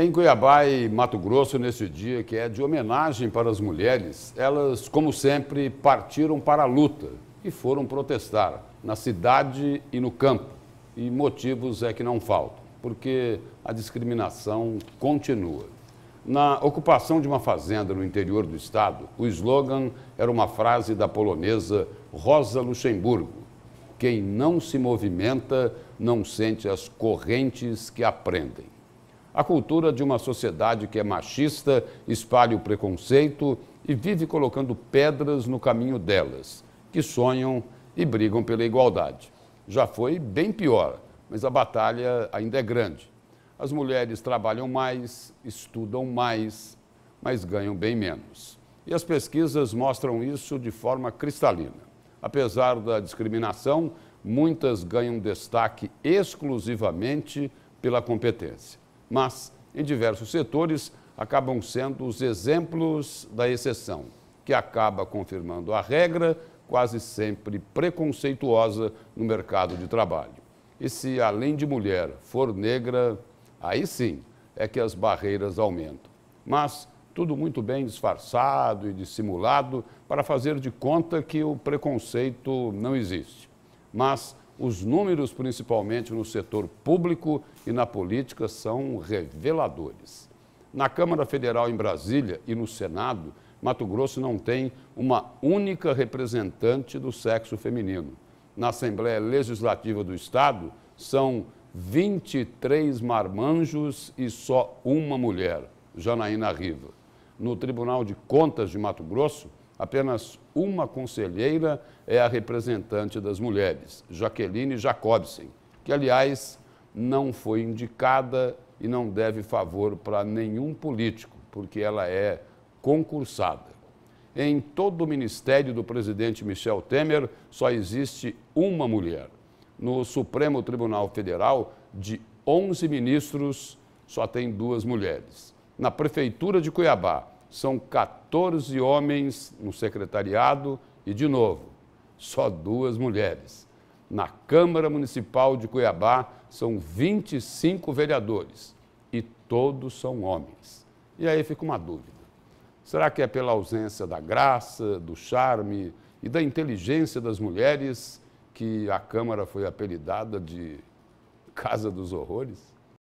Em Cuiabá e Mato Grosso, neste dia que é de homenagem para as mulheres, elas, como sempre, partiram para a luta e foram protestar na cidade e no campo. E motivos é que não faltam, porque a discriminação continua. Na ocupação de uma fazenda no interior do estado, o slogan era uma frase da polonesa Rosa Luxemburgo: Quem não se movimenta não sente as correntes que aprendem. A cultura de uma sociedade que é machista, espalha o preconceito e vive colocando pedras no caminho delas, que sonham e brigam pela igualdade. Já foi bem pior, mas a batalha ainda é grande. As mulheres trabalham mais, estudam mais, mas ganham bem menos. E as pesquisas mostram isso de forma cristalina. Apesar da discriminação, muitas ganham destaque exclusivamente pela competência mas em diversos setores acabam sendo os exemplos da exceção, que acaba confirmando a regra, quase sempre preconceituosa, no mercado de trabalho. E se, além de mulher, for negra, aí sim é que as barreiras aumentam. Mas tudo muito bem disfarçado e dissimulado para fazer de conta que o preconceito não existe. Mas os números, principalmente no setor público e na política, são reveladores. Na Câmara Federal em Brasília e no Senado, Mato Grosso não tem uma única representante do sexo feminino. Na Assembleia Legislativa do Estado, são 23 marmanjos e só uma mulher, Janaína Riva. No Tribunal de Contas de Mato Grosso, apenas uma conselheira é a representante das mulheres, Jaqueline Jacobsen, que, aliás, não foi indicada e não deve favor para nenhum político, porque ela é concursada. Em todo o ministério do presidente Michel Temer, só existe uma mulher. No Supremo Tribunal Federal, de 11 ministros, só tem duas mulheres. Na Prefeitura de Cuiabá, são 14 homens no secretariado e, de novo, só duas mulheres. Na Câmara Municipal de Cuiabá são 25 vereadores e todos são homens. E aí fica uma dúvida: será que é pela ausência da graça, do charme e da inteligência das mulheres que a Câmara foi apelidada de Casa dos Horrores?